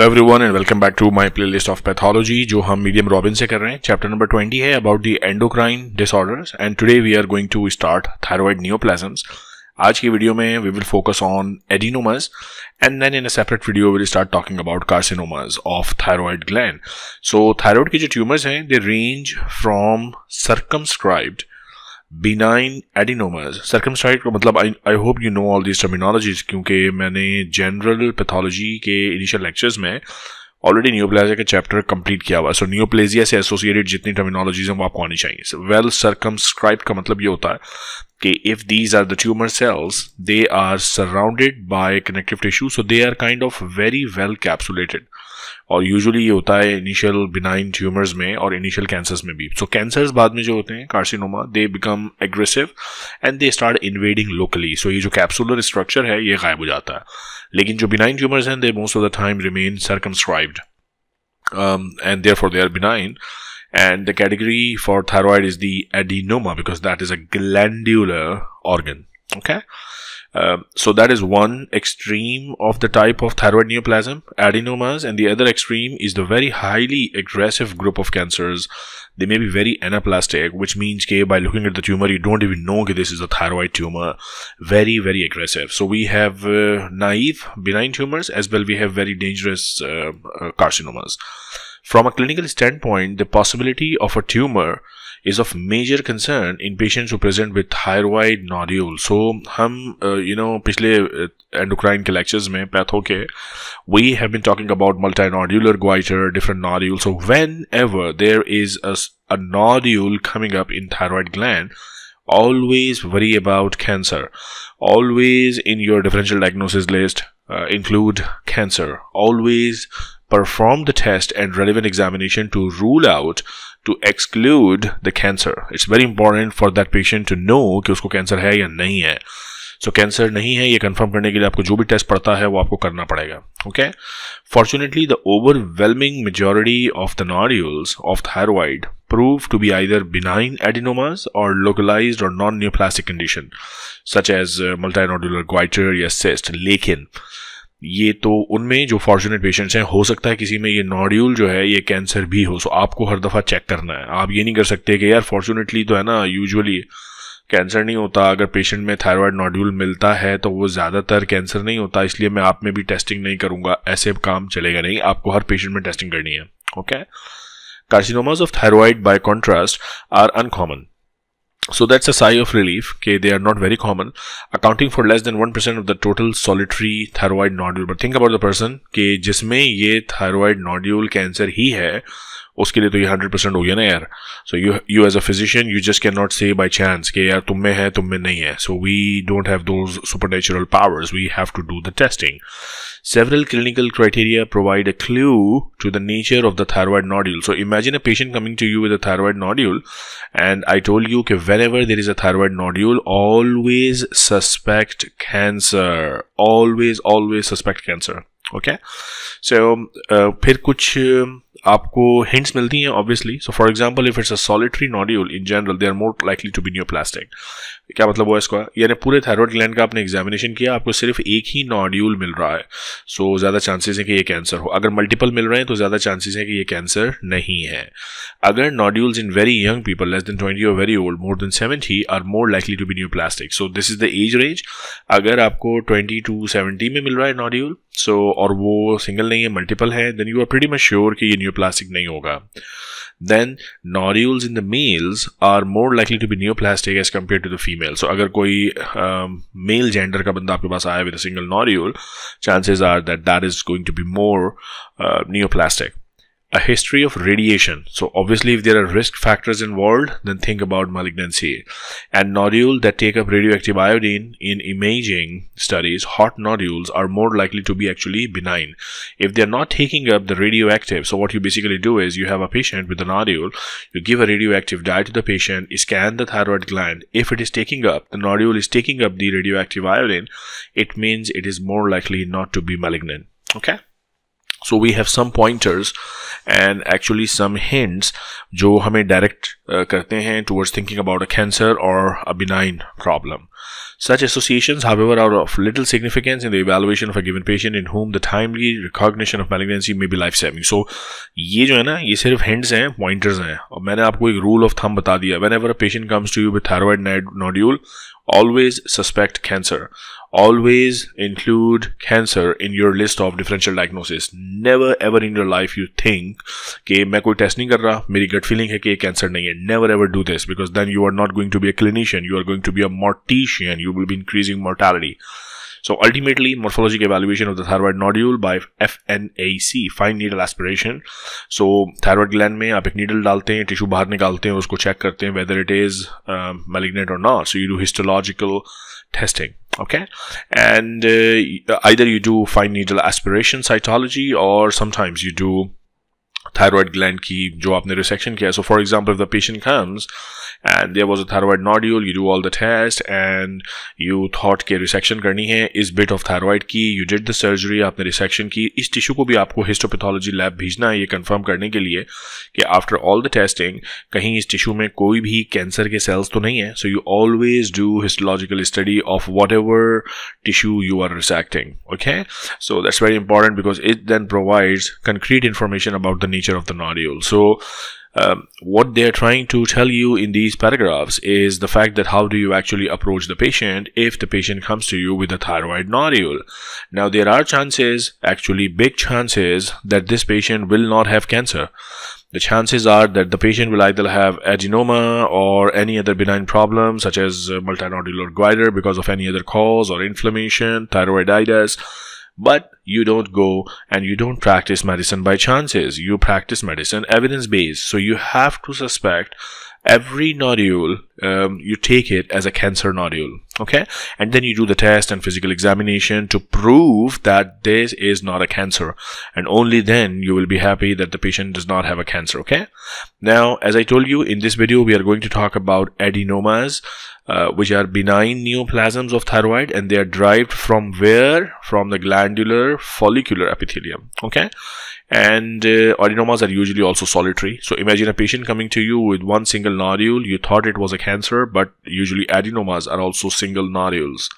Hello everyone and welcome back to my playlist of pathology जो हम medium robin से कर रहे हैं चैप्टर नंबर 20 है about the endocrine disorders and today we are going to start thyroid neoplasms आज की वीडियो में we will focus on adenomas and then in a separate video will start talking about carcinomas of thyroid gland so thyroid के जो tumours हैं they range from circumscribed benign adenomas circumscribed का मतलब I hope you know all this terminologies क्योंकि मैंने general pathology के initial lectures में already neoplasia का चैप्टर कंप्लीट किया हुआ है सो न्यूप्लेजिया से एसोसिएटेड जितनी टर्मिनोलॉजीज हैं वो आपको आनी चाहिए वेल सर्कमस्क्राइब का मतलब ये होता है कि if these are the tumour cells they are surrounded by connective tissue so they are kind of very well capsulated और यूजुअली ये होता है इनिशियल बिनाइन ट्यूमर्स में और इनिशियल कैंसर्स में भी सो so, कैंसर्स बाद में जो होते हैं carcinoma they become aggressive and they start invading locally so ये जो कैप्सुलर स्ट्रक्चर है ये गायब हो जाता है लेकिन जो बिनाइन ट्यूमर्स हैं they most of the time remain circumscribed and therefore they are benign and the category for thyroid is the adenoma because that is a glandular organ okay Um, so that is one extreme of the type of thyroid neoplasm, adenomas, and the other extreme is the very highly aggressive group of cancers. They may be very anaplastic, which means that by looking at the tumor, you don't even know that this is a thyroid tumor. Very, very aggressive. So we have uh, naive benign tumors as well. We have very dangerous uh, uh carcinomas. From a clinical standpoint, the possibility of a tumor is of major concern in patients who present with thyroid nodules. So, hum, uh, you know, pichle uh, endocrine ke lectures mein, patho ke, we have been talking about multinodular goiter, different nodules. So, whenever there is a, a nodule coming up in thyroid gland, always worry about cancer. Always in your differential diagnosis list, uh, include cancer. Always perform the test and relevant examination to rule out to exclude the cancer. It's very important for that patient to know कि उसको cancer है या नहीं है so, cancer नहीं है confirm confirm करने के लिए आपको जो भी test पड़ता है वो आपको करना पड़ेगा Okay? Fortunately, the overwhelming majority of the nodules of thyroid prove to be either benign adenomas or localized or non-neoplastic condition such as uh, multinodular goiter or cyst lekin ये तो उनमें जो फॉर्चुनेट पेशेंट्स हैं हो सकता है किसी में ये नॉड्यूल जो है ये कैंसर भी हो सो आपको हर दफ़ा चेक करना है आप ये नहीं कर सकते कि यार फॉर्चुनेटली तो है ना यूजुअली कैंसर नहीं होता अगर पेशेंट में थायराइड नॉड्यूल मिलता है तो वो ज़्यादातर कैंसर नहीं होता इसलिए मैं आप में भी टेस्टिंग नहीं करूँगा ऐसे काम चलेगा नहीं आपको हर पेशेंट में टेस्टिंग करनी है okay carcinomas of thyroid by contrast are uncommon So that's a sigh of relief. Okay, they are not very common, accounting for less than one percent of the total solitary thyroid nodule. But think about the person कि जिसमें ये thyroid nodule cancer ही है, So you, तो ये hundred percent हो गया ना यार so you you as a physician you just can not have. By chance कि यार तुम में है तुम में नहीं है so we don't have Several clinical criteria provide a clue to the nature of the thyroid nodule. So imagine a patient coming to you with a thyroid nodule and I told you okay, whenever there is a thyroid nodule, always suspect cancer. Always, always suspect cancer. Okay. So, uh, फिर कुछ um, आपको hints मिलती हैं obviously so for example if it's a solitary nodule in general they are more likely to be neoplastic क्या मतलब हुआ इसका यानी पूरे थायरॉयड ग्लैंड का आपने एग्जामिनेशन किया आपको सिर्फ एक ही नॉड्यूल मिल रहा है सो so, ज़्यादा चांसेस हैं कि ये कैंसर हो अगर मल्टीपल मिल रहे हैं तो ज़्यादा चांसेस हैं कि ये कैंसर नहीं है अगर nodules in very young people less than twenty और very old more than seventy are more likely to be neoplastic so this is the age range अगर आपको ट्वेंटी टू सेवेंटी में मिल रहा है नॉड्यूल सो so, और वो single नहीं है मल्टीपल है then you are pretty much sure कि ये न्यूप्लास्टिक नहीं होगा then nodules in the males are more likely to be neoplastic as compare to the female so अगर कोई मेल uh, जेंडर का बंदा आपके पास आया with single nodule chances are that that is going to be more neoplastic a history of radiation. So obviously if there are risk factors involved, then think about malignancy. And nodules that take up radioactive iodine in imaging studies, hot nodules are more likely to be actually benign. If they're not taking up the radioactive, so what you basically do is you have a patient with a nodule, you give a radioactive dye to the patient, scan the thyroid gland. If it is taking up, the nodule is taking up the radioactive iodine, it means it is more likely not to be malignant. Okay? So we have some pointers and actually some hints जो हमें direct uh, करते हैं towards thinking about a cancer और a benign problem Such associations, however, are of little significance in the evaluation of a given patient in whom the timely recognition of malignancy may be life-saving. So, ये जो है ना ये सिर्फ hints हैं pointers हैं और मैंने आपको एक rule of thumb बता दिया Whenever a patient comes to you with thyroid nodule always suspect cancer always include cancer in your list of differential diagnosis never ever in your life you think okay test nahi kar raha, gut feeling hai ke cancer nahi never ever do this because then you are not going to be a clinician you are going to be a mortician you will be increasing mortality So ultimately, morphologic evaluation of the thyroid nodule by FNAC, fine needle aspiration. So thyroid gland में आप एक needle डालते हैं, tissue बाहर निकालते हैं, उसको check करते हैं whether it is uh, malignant or not. So you do histological testing. okay and uh, either you do fine needle aspiration cytology or sometimes you do thyroid gland की जो आपने रिसेक्शन किया so for example the patient comes and there was a thyroid nodule you do all the test and you thought के resection करनी है इस bit of thyroid की you did the surgery आपने रिसेक्शन की इस टिश्यू को भी आपको हिस्टोपैथोलॉजी लैब भेजना है ये कन्फर्म करने के लिए कि आफ्टर ऑल द टेस्टिंग कहीं इस टिश्यू में कोई भी कैंसर के सेल्स तो नहीं है so you always do histological study of whatever tissue you are resecting okay so that's very important because it then provides concrete information about the nature of the nodule. So um, what they're trying to tell you in these paragraphs is the fact that how do you actually approach the patient if the patient comes to you with a thyroid nodule. Now there are chances, actually big chances, that this patient will not have cancer. The chances are that the patient will either have adenoma or any other benign problem such as uh, multinodular goiter because of any other cause or inflammation, thyroiditis, but you don't go and you don't practice medicine by chances. You practice medicine evidence based. So you have to suspect every nodule um, you take it as a cancer nodule okay and then you do the test and physical examination to prove that this is not a cancer and only then you will be happy that the patient does not have a cancer okay now as i told you in this video we are going to talk about adenomas uh, which are benign neoplasms of thyroid and they are derived from where from the glandular follicular epithelium okay and uh, adenomas are usually also solitary so imagine a patient coming to you with one single nodule you thought it was a cancer but usually adenomas are also single nodules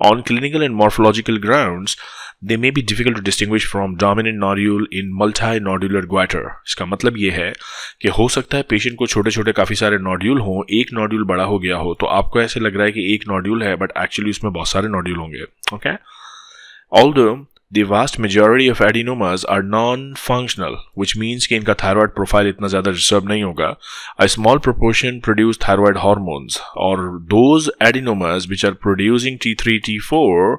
on clinical and morphological grounds they may be difficult to distinguish from dominant nodule in multi nodular goitre इसका मतलब ये है कि हो सकता है patient को छोटे छोटे काफ़ी सारे नॉड्यूल हो एक नॉड्यूल बड़ा हो गया हो तो आपको ऐसे लग रहा है कि एक नॉड्यूल है बट एक्चुअली उसमें बहुत सारे नॉड्यूल होंगे okay all the vast majority of adenomas are non functional which means कि इनका थायराइड प्रोफाइल इतना ज़्यादा डिस्टर्ब नहीं होगा a small proportion produce thyroid hormones और those adenomas which are producing T three T four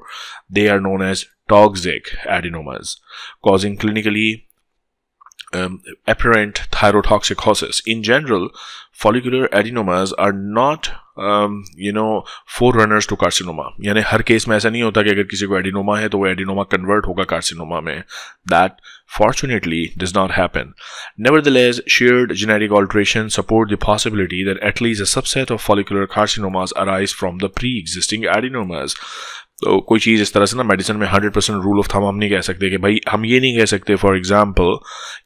they are known as toxic adenomas, causing clinically um, apparent thyrotoxicosis. In general, follicular adenomas are not um, you know, forerunners to carcinoma. In every case, it doesn't happen that if someone adenoma, then the adenoma convert to carcinoma. Mein. That, fortunately, does not happen. Nevertheless, shared genetic alterations support the possibility that at least a subset of follicular carcinomas arise from the pre-existing adenomas. तो कोई चीज़ इस तरह से ना medicine में hundred percent rule of thumb हम नहीं कह सकते कि भाई हम ये नहीं कह सकते फॉर एग्जाम्पल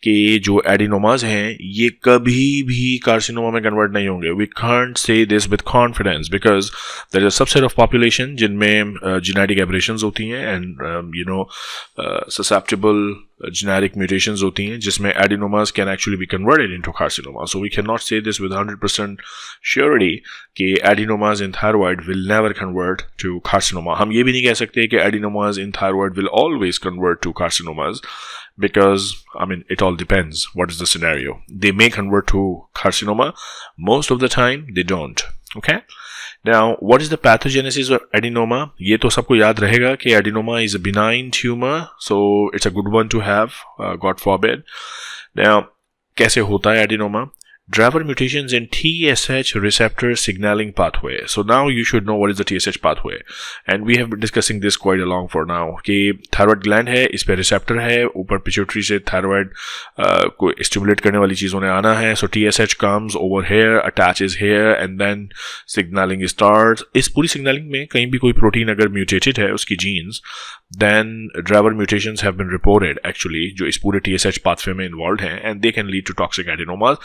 कि जो एडिनोमाज हैं ये कभी भी कार्सिनोमा में कन्वर्ट नहीं होंगे we can't say this with confidence because there is subset of population जिनमें जीनेटिक uh, एबरेशन होती हैं and you know susceptible genetic mutations होती हैं जिसमें adenomas can actually be converted into carcinoma. So we cannot say this with 100% surety कि adenomas in thyroid will never convert to carcinoma. हम ये भी नहीं कह सकते कि adenomas in thyroid will always convert to carcinomas because I mean it all depends what is the scenario. They may convert to carcinoma most of the time they don't. Okay. Now, what is the pathogenesis of adenoma? ये तो सबको याद रहेगा कि adenoma is a benign tumor, so it's a good one to have, uh, God forbid. Now, कैसे होता है adenoma? driver mutations in TSH receptor signaling pathway. So now you should know what is the TSH pathway. And we have been discussing this quite a long for now. Okay, thyroid gland hai, is pe receptor hai, ऊपर pituitary se thyroid uh, ko stimulate karne wali cheez aana hai. So TSH comes over here, attaches here, and then signaling starts. Is puri signaling mein kahin bhi koi protein agar mutated hai, uski genes, then driver mutations have been reported actually jo is pure TSH pathway mein involved hai, and they can lead to toxic adenomas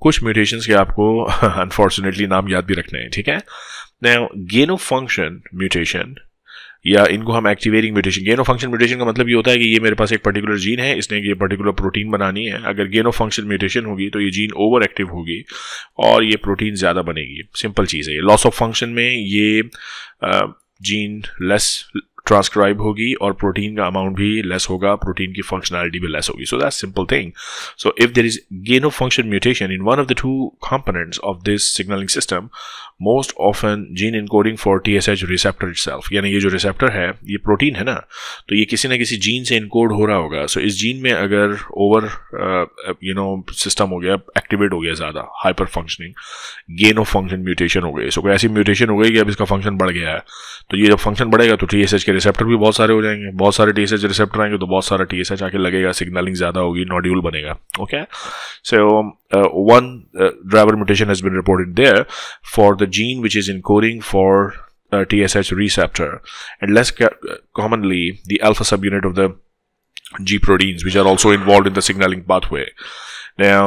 कुछ mutations के आपको unfortunately नाम याद भी रखने हैं ठीक है ना गेनो फंक्शन म्यूटेशन या इनको हम activating mutation gain of function mutation का मतलब ये होता है कि ये मेरे पास एक पर्टिकुलर जीन है इसने ये पर्टिकुलर प्रोटीन बनानी है अगर गेनो फंक्शन म्यूटेशन होगी तो ये जीन ओवर एक्टिव होगी और ये प्रोटीन ज़्यादा बनेगी सिंपल चीज़ है ये लॉस ऑफ फंक्शन में ये जीन uh, लेस ट्रांसक्राइब होगी और प्रोटीन का अमाउंट भी लेस होगा प्रोटीन की फंक्शनैलिटी भी लेस होगी so that simple thing so if there is gain of function mutation in one of the two components of this signalling system most often gene encoding for T S H receptor it यानी ये जो receptor है ये protein है ना तो ये किसी ना किसी जीन से इनकोड हो रहा होगा सो so, इस जीन में अगर ओवर यू नो सिस्टम हो गया एक्टिवेट हो गया ज़्यादा hyper functioning gain of function mutation हो गई सो so, कोई ऐसी म्यूटेशन हो गई कि अब इसका फंक्शन बढ़ गया है तो ये जब फंक्शन बढ़ेगा तो टी एस एच के रिसेप्टर भी बहुत सारे हो जाएंगे बहुत सारे टी रिसेप्टर आएंगे तो बहुत सारा टी एस आके लगेगा सिग्नलिंग ज़्यादा होगी नॉड्यूल बनेगा okay so one driver mutation has been reported therefore the gene which is encoding for T TSH receptor and less commonly the alpha subunit of the G proteins which are also involved in the signaling pathway. Now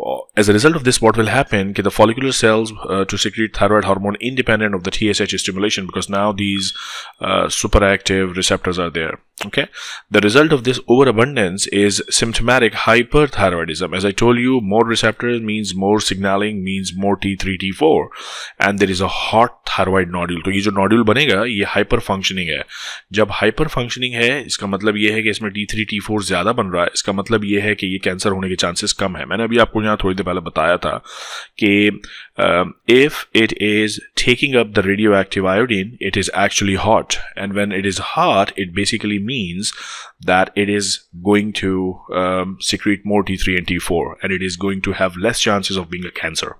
Uh, as a result of this, what will happen? Okay, the follicular cells uh, to secrete thyroid hormone independent of the TSH stimulation because now these uh, superactive receptors are there okay the result of this overabundance is symptomatic hyperthyroidism as i told you more receptors means more signaling means more t3 t4 and there is a hot thyroid nodule तो ये जो nodule बनेगा ये hyper functioning है जब hyper functioning है इसका मतलब ये है कि इसमें T3 T4 ज्यादा बन रहा है इसका मतलब ये है कि ये कैंसर होने के चांसेस कम है मैंने अभी आपको यहाँ थोड़ी देर पहले बताया था कि if it is taking up the radioactive iodine it is actually hot and when it is hot it basically means that it is going to um, secrete more T3 and T4 and it is going to have less chances of being a cancer.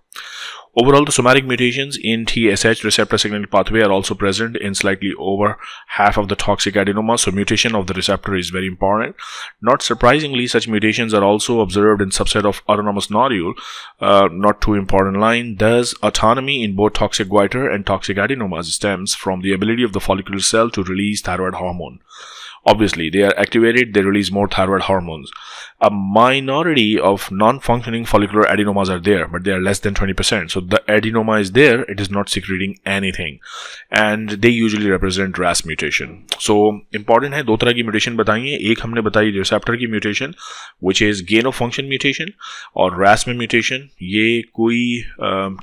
Overall, the somatic mutations in TSH receptor signaling pathway are also present in slightly over half of the toxic adenomas, so mutation of the receptor is very important. Not surprisingly, such mutations are also observed in subset of autonomous nodule, uh, not too important line. Thus, autonomy in both toxic goiter and toxic adenomas stems from the ability of the follicular cell to release thyroid hormone obviously they are activated they release more thyroid hormones a minority of non-functioning follicular adenomas are there but they are less than 20% so the adenoma is there it is not secreting anything and they usually represent ras mutation so important hai do tarah ki mutation bataiye ek humne batai receptor ki mutation which is gain of function mutation or ras mutation ye koi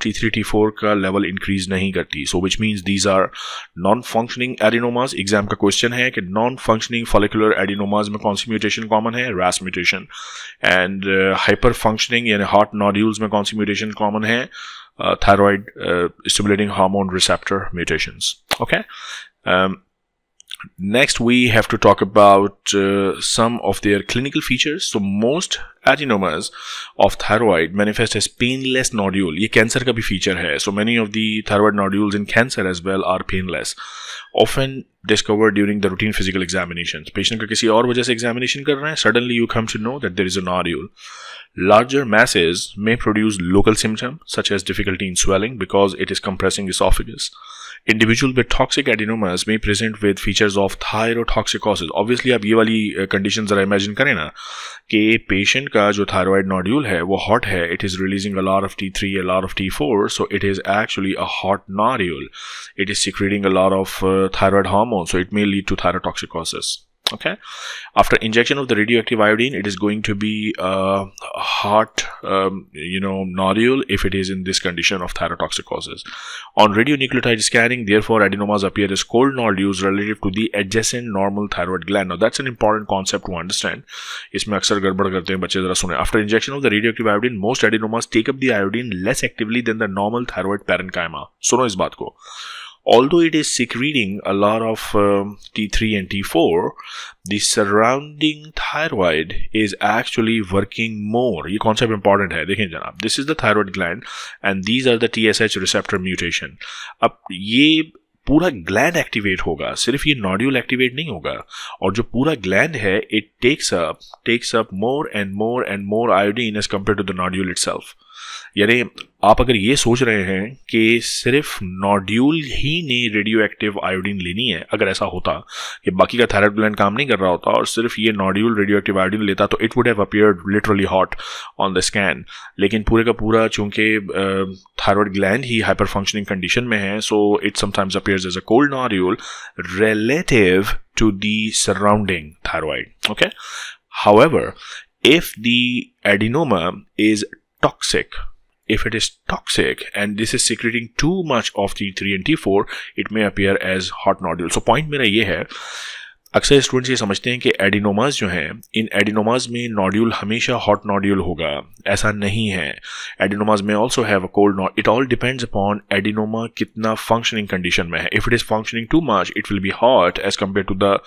t3 t4 ka level increase nahi karti so which means these are non-functioning adenomas exam ka question hai ki non-functioning functioning follicular adenomas में कौन सी mutation common है RAS mutation and hyper functioning यानी hot nodules में कौन सी mutation common है thyroid stimulating hormone receptor mutations okay Next, we have to talk about uh, some of their clinical features. So, most adenomas of thyroid manifest as painless nodule. ये cancer का भी feature है. So, many of the thyroid nodules in cancer as well are painless. Often discovered during the routine physical examinations. Patient का किसी और वजह examination Suddenly, you come to know that there is a nodule. Larger masses may produce local symptoms such as difficulty in swelling because it is compressing esophagus. individual with toxic adenomas may present with features of thyrotoxicosis obviously आप ये वाली condition uh, जरा imagine करें ना कि patient का जो thyroid nodule है वो हॉट है it is releasing a of T three a lot of T four so it is actually a hot nodule it is secreting a of thyroid hormone so it may lead to thyrotoxicosis okay after injection of the radioactive iodine it is going to be a heart um, you know nodule if it is in this condition of thyrotoxicosis on radionucleotide scanning therefore adenomas appear as cold nodules relative to the adjacent normal thyroid gland now that's an important concept to understand after injection of the radioactive iodine most adenomas take up the iodine less actively than the normal thyroid parenchyma so no is baat ko. Although it is secreting a lot of um, T3 and T4, the surrounding thyroid is actually working more. ये concept important है देखें जनाब this is the thyroid gland and these are the TSH receptor mutation. अब ये पूरा gland activate होगा सिर्फ ये नॉड्यूल एक्टिवेट नहीं होगा और जो पूरा ग्लैंड है it takes up takes up more and more and more iodine as compare to the nodule it यानी आप अगर ये सोच रहे हैं कि सिर्फ नॉड्यूल ही ने रेडियो एक्टिव आयोडीन लेनी है अगर ऐसा होता कि बाकी का थायराइड ग्लैंड काम नहीं कर रहा होता और सिर्फ ये नॉड्यूल रेडियो एक्टिव आयोडीन लेता तो it would have appear literally hot on the scan लेकिन पूरे का पूरा चूंकि थायराइड ग्लैंड ही हाइपर फंक्शनिंग कंडीशन में है so it sometimes appears as a cold nodule relative to the surrounding thyroid okay however if the adenoma is toxic. If it is toxic and this is secreting too much of T3 and T4, it may appear as hot nodule. So point ye hai. अक्सर students ये समझते हैं कि adenomas जो हैं इन adenomas में nodule हमेशा हॉट नॉड्यूल होगा ऐसा नहीं है एडिनोमास में also have a cold node it all depends upon adenoma कितना फंक्शनिंग कंडीशन में है if it is functioning too much it will be hot as compare to the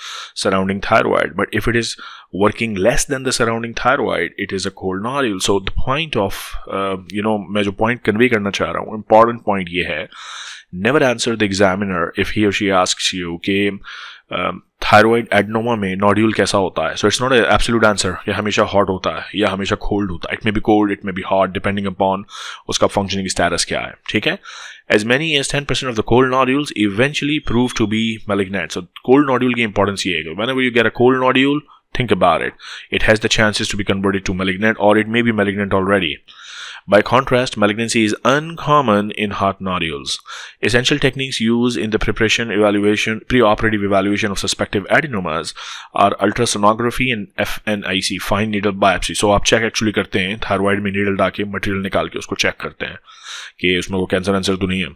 surrounding thyroid but if it is working less than the surrounding thyroid it is a cold nodule so the point of you know मैं जो point convey करना चाह रहा हूँ important point ये है never answer the examiner if he और she asks you के थायरॉयड um, एडनोमा में नॉड्यूल कैसा होता है so it's not absolute answer ये हमेशा हॉट होता है या हमेशा कोल्ड होता है it may be cold it may be hot depending upon उसका फंक्शनिंग स्टेटस क्या है ठीक है as many as ten percent of the cold nodules eventually prove to be malignant so cold nodule की इंपॉर्टेंस ये है when you get a cold nodule think about it it has the chances to be converted to malignant और it may be malignant already By contrast, malignancy is uncommon in heart nodules. Essential techniques used in the preparation, evaluation, preoperative evaluation of suspected adenomas are ultrasonography and FNIC, fine needle biopsy. So आप check actually, करते हैं thyroid में needle डाल material material निकाल के उसको check करते हैं कि उसमें वो कैंसर आंसर तो नहीं है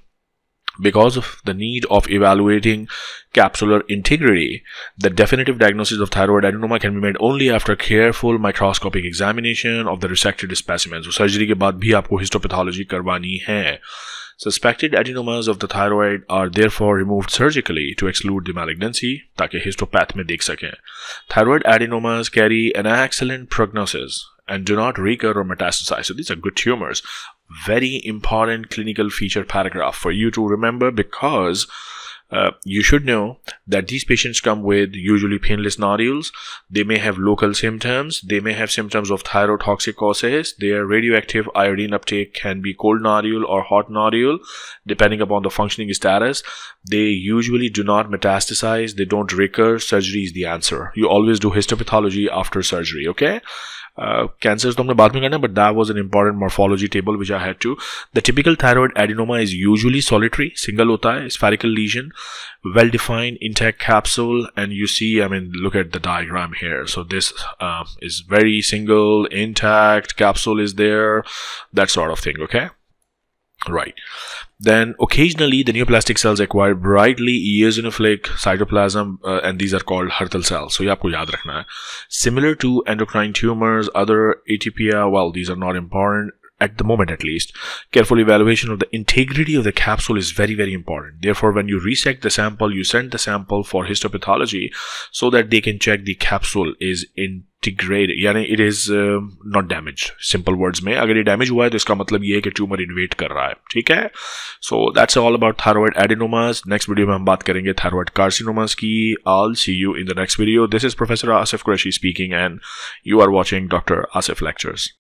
because of the need of evaluating capsular integrity, the definitive diagnosis of thyroid adenoma can be made only after careful microscopic examination of the resected specimens. So surgery के बाद भी आपको histopathology करवानी है. Suspected adenomas of the thyroid are therefore removed surgically to exclude the malignancy ताकि histopath में देख सकें. Thyroid adenomas carry an excellent prognosis and do not recur or metastasize. So these are good tumors very important clinical feature paragraph for you to remember because uh, you should know that these patients come with usually painless nodules. They may have local symptoms. They may have symptoms of thyrotoxicosis. Their radioactive iodine uptake can be cold nodule or hot nodule, depending upon the functioning status. They usually do not metastasize. They don't recur. Surgery is the answer. You always do histopathology after surgery, okay? uh, cancers तो हमने बाद में करना but that was an important morphology table which I had to the typical thyroid adenoma is usually solitary single होता है spherical lesion well defined intact capsule and you see I mean look at the diagram here so this uh, is very single intact capsule is there that sort of thing okay Right. Then occasionally the neoplastic cells acquire brightly eosinophilic cytoplasm uh, and these are called Hertel cells. So you have to hai. Similar to endocrine tumors, other atpia well these are not important at the moment at least. Careful evaluation of the integrity of the capsule is very very important. Therefore when you resect the sample, you send the sample for histopathology so that they can check the capsule is in degrade यानी it is not damage simple words में अगर ये damage हुआ है तो इसका मतलब ये है कि ट्यूमर इन्वेट कर रहा है ठीक है so that's all about thyroid adenomas next video में हम बात करेंगे थायरॉयड कार्सिनोमास की I'll see you in the next video this is professor Asif Qureshi speaking and you are watching doctor Asif lectures